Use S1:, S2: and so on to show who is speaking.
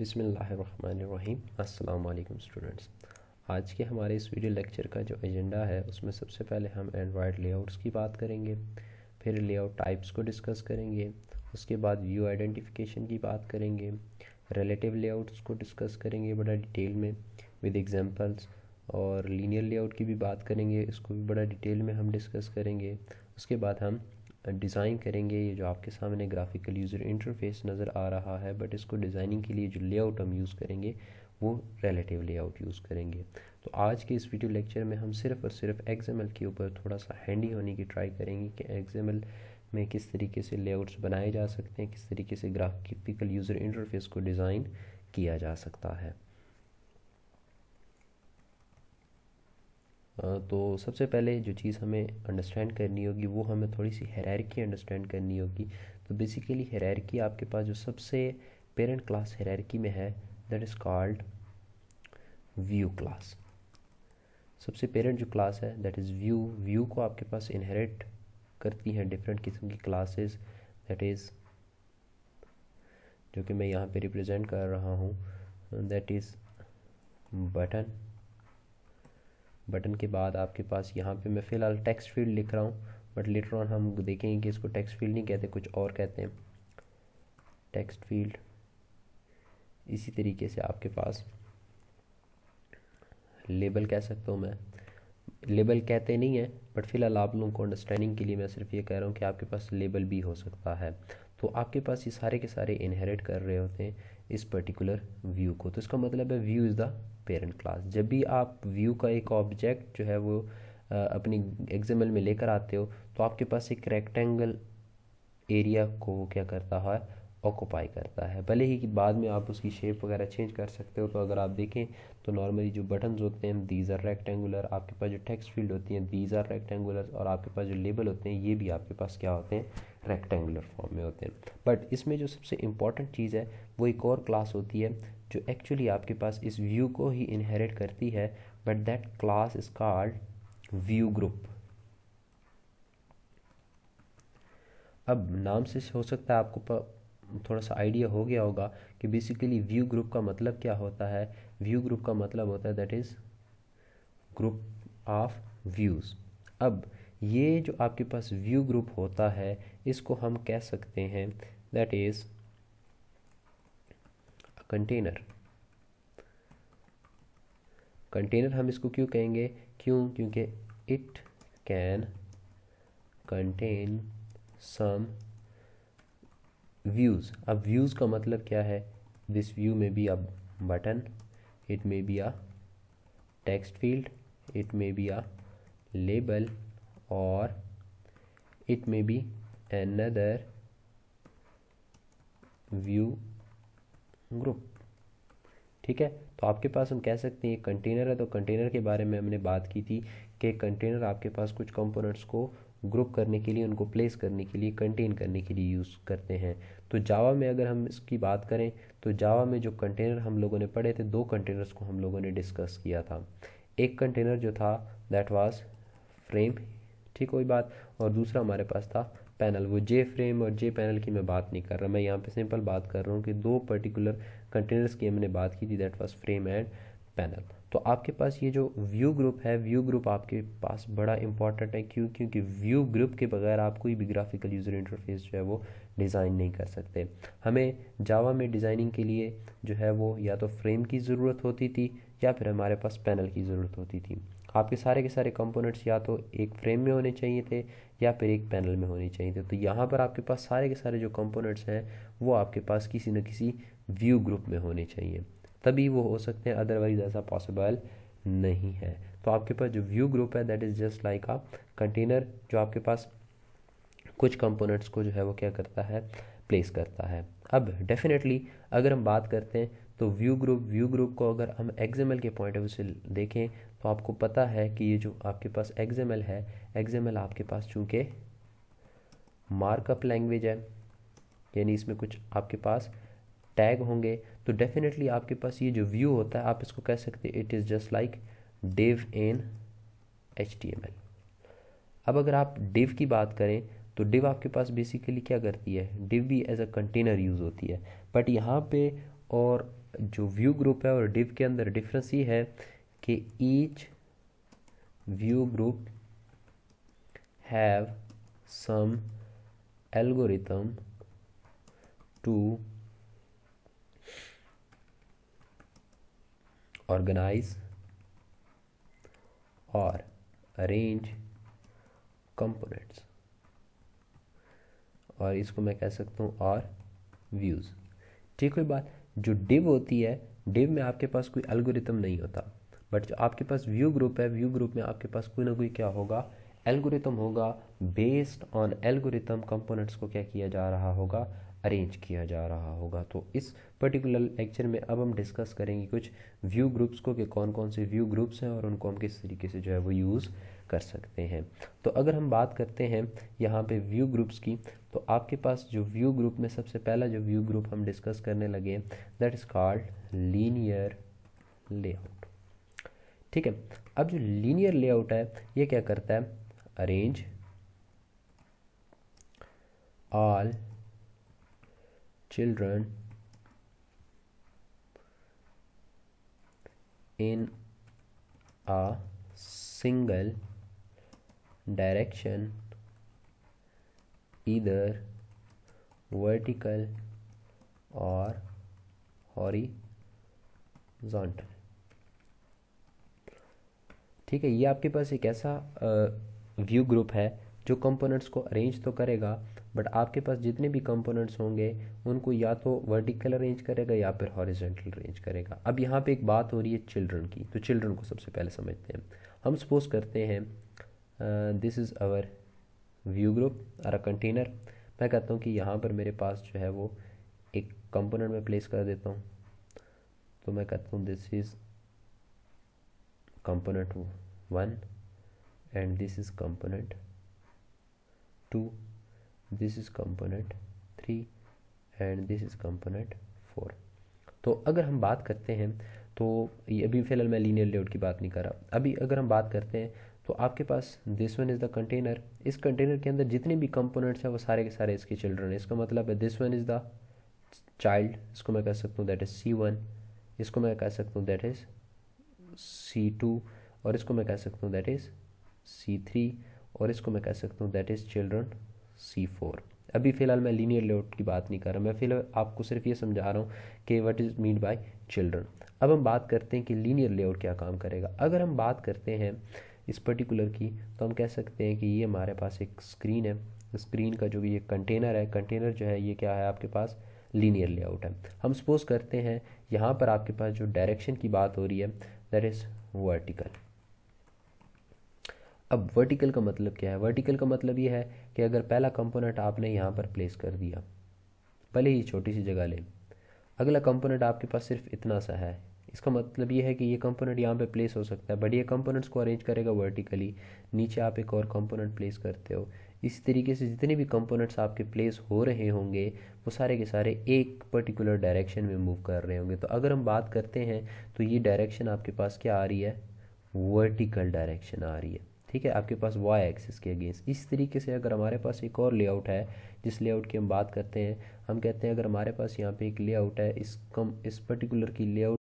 S1: बिसमीम अल्लाम स्टूडेंट्स आज के हमारे इस वीडियो लेक्चर का जो एजेंडा है उसमें सबसे पहले हम एंड्रॉयड लेआउट्स की बात करेंगे फिर लेआउट टाइप्स को डिस्कस करेंगे उसके बाद व्यू आइडेंटिफिकेशन की बात करेंगे रिलेटिव लेआउट्स को डिस्कस करेंगे बड़ा डिटेल में विद एग्जांपल्स और लीनियर लेआउट की भी बात करेंगे इसको भी बड़ा डिटेल में हम डिस्कस करेंगे उसके बाद हम डिज़ाइन करेंगे ये जो आपके सामने ग्राफिकल यूज़र इंटरफेस नज़र आ रहा है बट इसको डिज़ाइनिंग के लिए जो लेआउट हम यूज़ करेंगे वो रिलेटिव लेआउट यूज़ करेंगे तो आज के इस वीडियो लेक्चर में हम सिर्फ और सिर्फ एग्जामल के ऊपर थोड़ा सा हैंडी होने की ट्राई करेंगे कि एग्जामल में किस तरीके से लेआउट्स बनाए जा सकते हैं किस तरीके से ग्राफिकल यूज़र इंटरफेस को डिज़ाइन किया जा सकता है तो सबसे पहले जो चीज़ हमें अंडरस्टैंड करनी होगी वो हमें थोड़ी सी हेरारकी अंडरस्टैंड करनी होगी तो बेसिकली हेरारकी आपके पास जो सबसे पेरेंट क्लास हेरारकी में है that is called view class सबसे पेरेंट जो क्लास है दैट इज़ व्यू व्यू को आपके पास इनहेरिट करती हैं डिफरेंट किस्म की क्लासेस दैट इज़ जो कि मैं यहाँ पे रिप्रेजेंट कर रहा हूँ दैट इज़ बटन बटन के बाद आपके पास यहाँ पे मैं फ़िलहाल टेक्स्ट फील्ड लिख रहा हूँ बट लेटर ऑन हम देखेंगे कि इसको टेक्स्ट फील्ड नहीं कहते कुछ और कहते हैं टेक्स्ट फील्ड इसी तरीके से आपके पास लेबल कह सकता हूँ मैं लेबल कहते नहीं है बट फिलहाल आप लोगों को अंडरस्टैंडिंग के लिए मैं सिर्फ ये कह रहा हूँ कि आपके पास लेबल भी हो सकता है तो आपके पास ये सारे के सारे इनहेरिट कर रहे होते हैं इस पर्टिकुलर व्यू को तो इसका मतलब है view is the parent class जब भी आप व्यू का एक ऑब्जेक्ट जो है वो अपनी एग्जाम्पल में लेकर आते हो तो आपके पास एक रेक्टेंगल एरिया को क्या करता है ऑक्यूपाई करता है भले ही कि बाद में आप उसकी शेप वगैरह चेंज कर सकते हो तो अगर आप देखें तो नॉर्मली जो बटन्स होते हैं दीज आर रेक्टेंगुलर आपके पास जो टेक्स्ट फील्ड होती हैं दीज आर रेक्टेंगुलर और आपके पास जो लेबल होते हैं ये भी आपके पास क्या होते हैं रेक्टेंगुलर फॉर्म में होते हैं बट इसमें जो सबसे इम्पॉर्टेंट चीज़ है वो एक और क्लास होती है जो एक्चुअली आपके पास इस व्यू को ही इनहेरिट करती है but that class is called view group अब नाम से हो सकता है आपको थोड़ा सा आइडिया हो गया होगा कि बेसिकली व्यू ग्रुप का मतलब क्या होता है व्यू ग्रुप का मतलब होता है that is group of views अब ये जो आपके पास व्यू ग्रुप होता है इसको हम कह सकते हैं दैट इज़ कंटेनर कंटेनर हम इसको क्यों कहेंगे क्यों क्योंकि it can contain some views अब व्यूज़ का मतलब क्या है this view may be a button it may be a text field it may be a label और it may be another view group ठीक है तो आपके पास हम कह सकते हैं कंटेनर है तो कंटेनर के बारे में हमने बात की थी कि कंटेनर आपके पास कुछ कंपोनेंट्स को ग्रुप करने के लिए उनको प्लेस करने के लिए कंटेन करने के लिए यूज़ करते हैं तो जावा में अगर हम इसकी बात करें तो जावा में जो कंटेनर हम लोगों ने पढ़े थे दो कंटेनर्स को हम लोगों ने डिस्कस किया था एक कंटेनर जो था दैट वाज फ्रेम ठीक वही बात और दूसरा हमारे पास था पैनल वो जे फ्रेम और जे पैनल की मैं बात नहीं कर रहा मैं यहाँ पर सिंपल बात कर रहा हूँ कि दो पर्टिकुलर कंटेनर्स की हमने बात की थी that was frame and panel तो आपके पास ये जो व्यू ग्रुप है व्यू ग्रुप आपके पास बड़ा इंपॉर्टेंट है क्यों क्योंकि व्यू ग्रुप के बगैर आप कोई भी ग्राफिकल यूज़र इंटरफेस जो है वो डिज़ाइन नहीं कर सकते हमें जावा में डिज़ाइनिंग के लिए जो है वो या तो फ्रेम की ज़रूरत होती थी या फिर हमारे पास पैनल की ज़रूरत होती थी आपके सारे के सारे कंपोनेंट्स या तो एक फ्रेम में होने चाहिए थे या फिर एक पैनल में होने चाहिए थे तो यहाँ पर आपके पास सारे के सारे जो कंपोनेंट्स हैं वो आपके पास किसी न किसी व्यू ग्रुप में होने चाहिए तभी वो हो सकते हैं अदरवाइज ऐसा पॉसिबल नहीं है तो आपके पास जो व्यू ग्रुप है that is just like a container जो आपके पास कुछ कंपोनेंट्स को जो है वो क्या करता है प्लेस करता है अब डेफिनेटली अगर हम बात करते हैं तो व्यू ग्रुप व्यू ग्रुप को अगर हम एक्सएमएल के पॉइंट ऑफ व्यू से देखें तो आपको पता है कि ये जो आपके पास एक्सएमएल है एक्सएमएल आपके पास चूँकि मार्कअप लैंग्वेज है यानी इसमें कुछ आपके पास टैग होंगे तो डेफिनेटली आपके पास ये जो व्यू होता है आप इसको कह सकते हैं it is just like div in H अब अगर आप डिव की बात करें तो डिव आपके पास बेसिकली क्या करती है डिव भी एज अ कंटेनर यूज़ होती है बट यहाँ पे और जो व्यू ग्रुप है और डिव के अंदर डिफरेंस ये है कि each view group have some algorithm to organize or arrange components और इसको मैं कह सकता हूँ और व्यूज़ ठीक हुई बात जो डिव होती है डिव में आपके पास कोई एल्गोरिथम नहीं होता बट जो आपके पास व्यू ग्रुप है व्यू ग्रुप में आपके पास कोई ना कोई क्या होगा एल्गोरिथम होगा बेस्ड ऑन एल्गोरिथम कंपोनेंट्स को क्या किया जा रहा होगा अरेंज किया जा रहा होगा तो इस पर्टिकुलर लेक्चर में अब हम डिस्कस करेंगे कुछ व्यू ग्रुप्स को कि कौन कौन से व्यू ग्रुप्स हैं और उनको हम किस तरीके से जो है वो यूज़ कर सकते हैं तो अगर हम बात करते हैं यहाँ पे व्यू ग्रुप्स की तो आपके पास जो व्यू ग्रुप में सबसे पहला जो व्यू ग्रुप हम डिस्कस करने लगे that is called linear layout ठीक है अब जो लीनियर लेआउट है ये क्या करता है arrange all children in a single direction either vertical or horizontal ठीक है ये आपके पास एक ऐसा व्यू ग्रुप है जो कंपोनेंट्स को अरेंज तो करेगा बट आपके पास जितने भी कंपोनेंट्स होंगे उनको या तो वर्टिकल अरेंज करेगा या फिर हॉरिजेंटल अरेंज करेगा अब यहाँ पे एक बात हो रही है चिल्ड्रन की तो चिल्ड्रन को सबसे पहले समझते हैं हम सपोज करते हैं this is our view group or a container मैं कहता हूँ कि यहाँ पर मेरे पास जो है वो एक कंपोनेंट में प्लेस कर देता हूँ तो मैं कहता हूँ this is component one and this is component two this is component three and this is component four तो अगर हम बात करते हैं तो ये अभी फिलहाल मैं लीनियर लेआउट की बात नहीं कर रहा अभी अगर हम बात करते हैं तो आपके पास this one is the container इस कंटेनर के अंदर जितने भी कंपोनेंट्स हैं वो सारे के सारे इसके चिल्ड्रन हैं इसका मतलब है this one is the child इसको मैं कह सकता हूँ दैट इज़ सी वन इसको मैं कह सकता हूँ दैट इज़ सी टू और इसको मैं कह सकता हूँ दैट इज़ सी थ्री और इसको मैं कह सकता हूँ that is children C four अभी फ़िलहाल मैं लीनियर लेआउट की बात नहीं कर रहा मैं फिलहाल आपको सिर्फ ये समझा रहा हूँ कि what is mean by children अब हम बात करते हैं कि लीनियर लेआउट क्या काम करेगा अगर हम बात करते हैं इस पर्टिकुलर की तो हम कह सकते हैं कि ये हमारे पास एक स्क्रीन है स्क्रीन का जो ये कंटेनर है कंटेनर जो है ये क्या है आपके पास लीनियर लेआउट है हम सपोज करते हैं यहाँ पर आपके पास जो डायरेक्शन की बात हो रही है दैट इज़ वर्टिकल अब वर्टिकल का मतलब क्या है वर्टिकल का मतलब ये है कि अगर पहला कंपोनेंट आपने यहाँ पर प्लेस कर दिया भले ही छोटी सी जगह ले अगला कंपोनेंट आपके पास सिर्फ इतना सा है इसका मतलब ये है कि ये कंपोनेंट यहाँ पे प्लेस हो सकता है बट ये कंपोनेंट्स को अरेंज करेगा वर्टिकली नीचे आप एक और कंपोनेंट प्लेस करते हो इस तरीके से जितने भी कंपोनेंट्स आपके प्लेस हो रहे होंगे वो सारे के सारे एक पर्टिकुलर डायरेक्शन में मूव कर रहे होंगे तो अगर हम बात करते हैं तो ये डायरेक्शन आपके पास क्या आ रही है वर्टिकल डायरेक्शन आ रही है ठीक है आपके पास वाई एक्सिस के अगेंस्ट इस तरीके से अगर हमारे पास एक और लेआउट है जिस लेआउट की हम बात करते हैं हम कहते हैं अगर हमारे पास यहाँ पे एक लेआउट है इस कम इस पर्टिकुलर की लेआउट